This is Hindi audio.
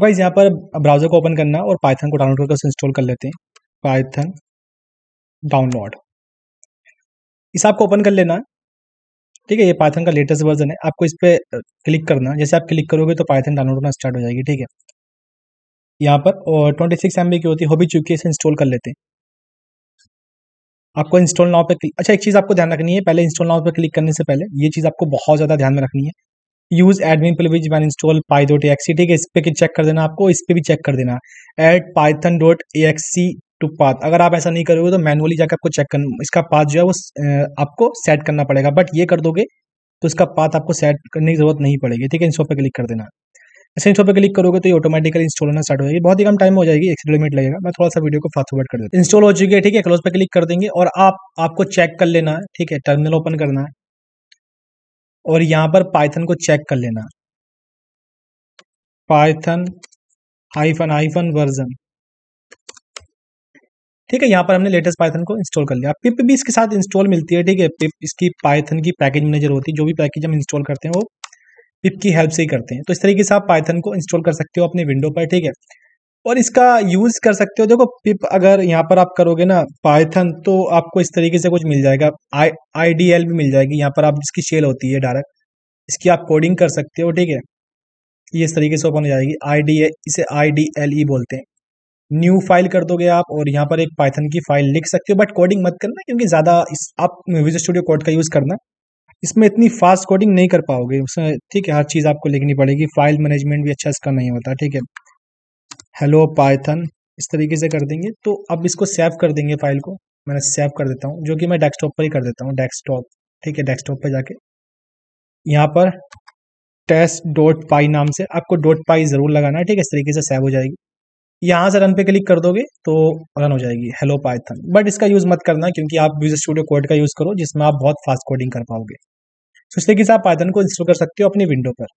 गाइज यहाँ पर ब्राउजर को ओपन करना और पाइथन को डाउनलोड करके इंस्टॉल कर लेते हैं पाइथन डाउनलोड इस आपको ओपन कर लेना ठीक है ये पाइथन का लेटेस्ट वर्जन है आपको इस पर क्लिक करना जैसे आप क्लिक करोगे तो पाइथन डाउनलोड होना स्टार्ट हो जाएगी ठीक है यहाँ पर और ट्वेंटी सिक्स एम बी की होती है हो भी चुकी है इसे इंस्टॉल कर लेते हैं आपको इंस्टॉल नाव पे क्लिक अच्छा एक चीज़ आपको ध्यान रखनी है पहले इंस्टॉल नाव पे क्लिक करने से पहले ये चीज़ आपको बहुत ज़्यादा ध्यान में रखनी है use admin privileges man install py dot exe ठीक है इस पर चेक कर देना आपको इस पर भी चेक कर देना add python dot exe to path अगर आप ऐसा नहीं करोगे तो मैनुअली जाकर आपको चेक कर इसका पाथ जो है वो आपको सेट करना पड़ेगा बट ये कर दोगे तो इसका पाथ आपको सेट करने की जरूरत नहीं पड़ेगी ठीक है इंस्टॉल पर क्लिक कर देना ऐसे इंस्टॉल पर क्लिक करोगे तो ये ऑटोमेटिकली इंस्टॉल होना स्टार्ट हो जाएगी बहुत ही कम टाइम हो जाएगी एक मिनट लगेगा मैं थोड़ा सा वीडियो को फास्ट फॉरवर्ड कर देता इंस्टॉल हो चुकी है ठीक है क्लोज पर क्लिक कर देंगे और आप आपको चेक कर लेना ठीक है टर्मिनल ओपन करना है और यहां पर पाइथन को चेक कर लेना पाइथन हाइफन हाइफन वर्जन ठीक है यहां पर हमने लेटेस्ट पाइथन को इंस्टॉल कर लिया पिप भी इसके साथ इंस्टॉल मिलती है ठीक है पिप इसकी पाइथन की पैकेज मैनेजर होती है जो भी पैकेज हम इंस्टॉल करते हैं वो पिप की हेल्प से ही करते हैं तो इस तरीके से आप पाइथन को इंस्टॉल कर सकते हो अपने विंडो पर ठीक है और इसका यूज़ कर सकते हो देखो पिप अगर यहाँ पर आप करोगे ना पाइथन तो आपको इस तरीके से कुछ मिल जाएगा आई आई डी एल भी मिल जाएगी यहाँ पर आप जिसकी शेल होती है डायरेक्ट इसकी आप कोडिंग कर सकते हो ठीक है ये इस तरीके से ओपन हो जाएगी आई डी इसे आई डी एल ई बोलते हैं न्यू फाइल कर दोगे आप और यहाँ पर एक पाइथन की फाइल लिख सकते हो बट कोडिंग मत करना क्योंकि ज़्यादा इस आप विजुअल स्टूडियो कोड का यूज़ करना इसमें इतनी फास्ट कोडिंग नहीं कर पाओगे उसमें ठीक है हर चीज़ आपको लिखनी पड़ेगी फाइल मैनेजमेंट भी अच्छा इसका नहीं होता ठीक है हेलो पाइथन इस तरीके से कर देंगे तो अब इसको सेव कर देंगे फाइल को मैंने सेव कर देता हूँ जो कि मैं डेस्कटॉप पर ही कर देता हूँ डेस्कटॉप ठीक है डेस्कटॉप पर जाके यहाँ पर टेस्ट डॉट पाई नाम से आपको डॉट पाई ज़रूर लगाना है ठीक है इस तरीके से सेव हो जाएगी यहाँ से रन पे क्लिक कर दोगे तो रन हो जाएगी हेलो पाइथन बट इसका यूज़ मत करना क्योंकि आप विजय स्टूडियो कोड का यूज़ करो जिसमें आप बहुत फास्ट कोडिंग कर पाओगे तो इस तरीके से आप पाइथन को इंस्टॉल कर सकते हो अपनी विंडो पर